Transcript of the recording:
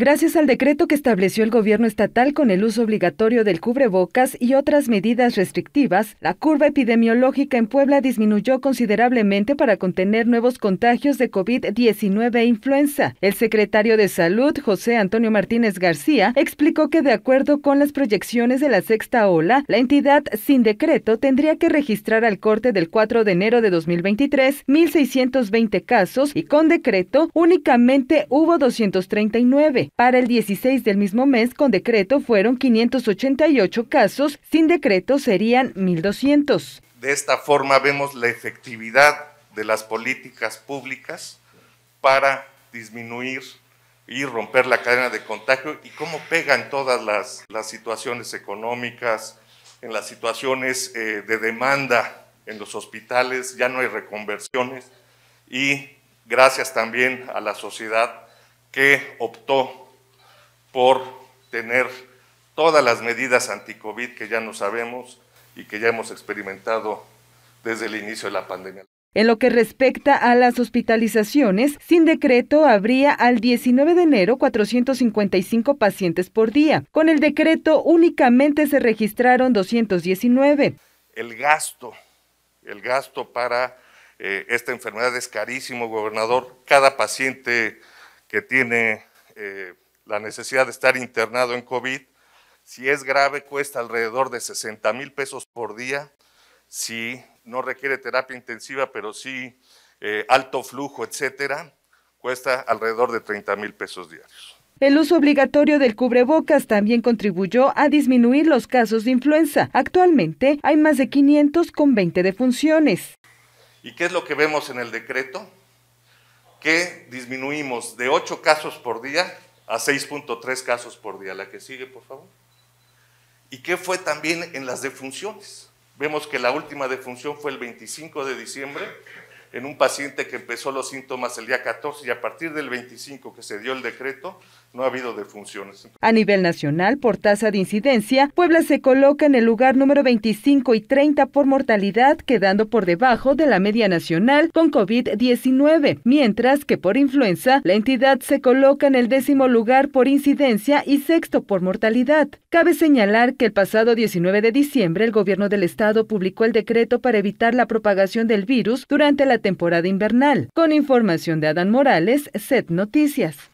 Gracias al decreto que estableció el gobierno estatal con el uso obligatorio del cubrebocas y otras medidas restrictivas, la curva epidemiológica en Puebla disminuyó considerablemente para contener nuevos contagios de COVID-19 e influenza. El secretario de Salud, José Antonio Martínez García, explicó que de acuerdo con las proyecciones de la sexta ola, la entidad sin decreto tendría que registrar al corte del 4 de enero de 2023 1.620 casos y con decreto únicamente hubo 239. Para el 16 del mismo mes, con decreto fueron 588 casos, sin decreto serían 1.200. De esta forma vemos la efectividad de las políticas públicas para disminuir y romper la cadena de contagio y cómo pegan todas las, las situaciones económicas, en las situaciones eh, de demanda en los hospitales, ya no hay reconversiones y gracias también a la sociedad que optó por tener todas las medidas anti que ya no sabemos y que ya hemos experimentado desde el inicio de la pandemia. En lo que respecta a las hospitalizaciones, sin decreto habría al 19 de enero 455 pacientes por día. Con el decreto únicamente se registraron 219. El gasto, el gasto para eh, esta enfermedad es carísimo, gobernador. Cada paciente que tiene eh, la necesidad de estar internado en COVID. Si es grave, cuesta alrededor de 60 mil pesos por día. Si no requiere terapia intensiva, pero sí eh, alto flujo, etcétera, cuesta alrededor de 30 mil pesos diarios. El uso obligatorio del cubrebocas también contribuyó a disminuir los casos de influenza. Actualmente hay más de 500 con 20 defunciones. ¿Y qué es lo que vemos en el decreto? Que disminuimos de 8 casos por día a 6.3 casos por día. La que sigue, por favor. ¿Y qué fue también en las defunciones? Vemos que la última defunción fue el 25 de diciembre en un paciente que empezó los síntomas el día 14 y a partir del 25 que se dio el decreto, no ha habido defunciones. A nivel nacional, por tasa de incidencia, Puebla se coloca en el lugar número 25 y 30 por mortalidad, quedando por debajo de la media nacional con COVID-19, mientras que por influenza, la entidad se coloca en el décimo lugar por incidencia y sexto por mortalidad. Cabe señalar que el pasado 19 de diciembre el gobierno del estado publicó el decreto para evitar la propagación del virus durante la temporada invernal. Con información de Adán Morales, SET Noticias.